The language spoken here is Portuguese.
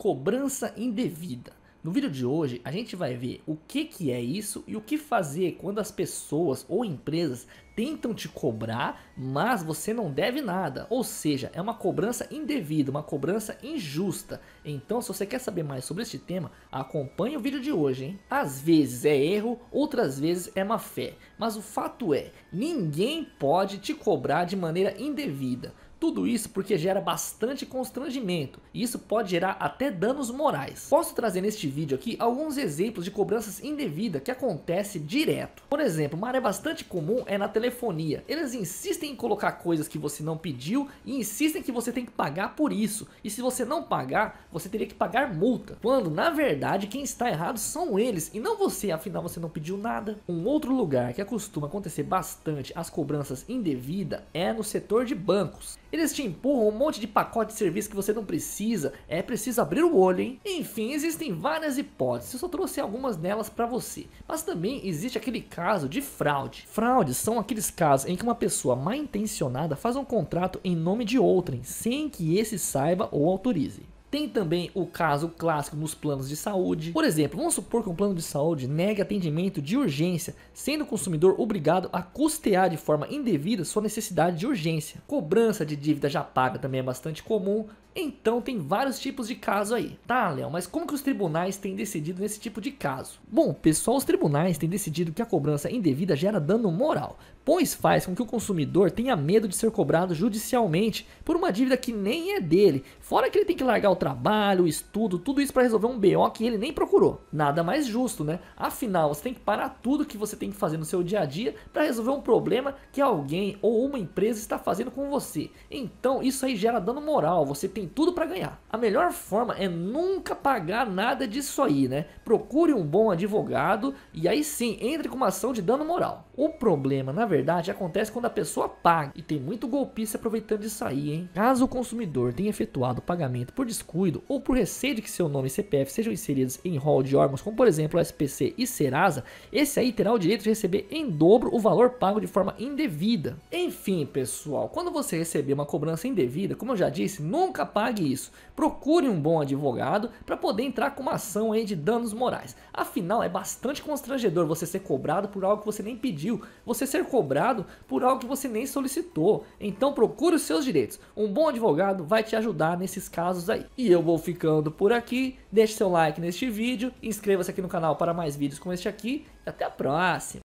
cobrança indevida. No vídeo de hoje, a gente vai ver o que, que é isso e o que fazer quando as pessoas ou empresas tentam te cobrar, mas você não deve nada. Ou seja, é uma cobrança indevida, uma cobrança injusta. Então, se você quer saber mais sobre este tema, acompanhe o vídeo de hoje, hein? Às vezes é erro, outras vezes é má fé. Mas o fato é, ninguém pode te cobrar de maneira indevida. Tudo isso porque gera bastante constrangimento e isso pode gerar até danos morais. Posso trazer neste vídeo aqui alguns exemplos de cobranças indevidas que acontece direto. Por exemplo, uma área bastante comum é na telefonia. Eles insistem em colocar coisas que você não pediu e insistem que você tem que pagar por isso. E se você não pagar, você teria que pagar multa. Quando na verdade quem está errado são eles e não você, afinal você não pediu nada. Um outro lugar que acostuma acontecer bastante as cobranças indevidas é no setor de bancos. Eles te empurram um monte de pacote de serviço que você não precisa. É preciso abrir o olho, hein? Enfim, existem várias hipóteses. Eu só trouxe algumas delas para você. Mas também existe aquele caso de fraude. Fraudes são aqueles casos em que uma pessoa mal intencionada faz um contrato em nome de outrem, sem que esse saiba ou autorize. Tem também o caso clássico nos planos de saúde. Por exemplo, vamos supor que um plano de saúde negue atendimento de urgência, sendo o consumidor obrigado a custear de forma indevida sua necessidade de urgência. Cobrança de dívida já paga também é bastante comum, então tem vários tipos de caso aí. Tá, Léo, mas como que os tribunais têm decidido nesse tipo de caso? Bom, pessoal, os tribunais têm decidido que a cobrança indevida gera dano moral, pois faz com que o consumidor tenha medo de ser cobrado judicialmente por uma dívida que nem é dele, fora que ele tem que largar o trabalho, estudo, tudo isso para resolver um BO que ele nem procurou. Nada mais justo, né? Afinal, você tem que parar tudo que você tem que fazer no seu dia a dia para resolver um problema que alguém ou uma empresa está fazendo com você. Então, isso aí gera dano moral, você tem tudo para ganhar. A melhor forma é nunca pagar nada disso aí, né? Procure um bom advogado e aí sim, entre com uma ação de dano moral. O problema, na verdade, acontece quando a pessoa paga e tem muito golpista aproveitando disso aí, hein? Caso o consumidor tenha efetuado o pagamento por descuido ou por receio de que seu nome e CPF sejam inseridos em rol de órgãos, como por exemplo SPC e Serasa, esse aí terá o direito de receber em dobro o valor pago de forma indevida. Enfim, pessoal, quando você receber uma cobrança indevida, como eu já disse, nunca pague isso. Procure um bom advogado para poder entrar com uma ação aí de danos morais. Afinal, é bastante constrangedor você ser cobrado por algo que você nem pediu você ser cobrado por algo que você nem solicitou. Então procure os seus direitos. Um bom advogado vai te ajudar nesses casos aí. E eu vou ficando por aqui. Deixe seu like neste vídeo, inscreva-se aqui no canal para mais vídeos como este aqui e até a próxima.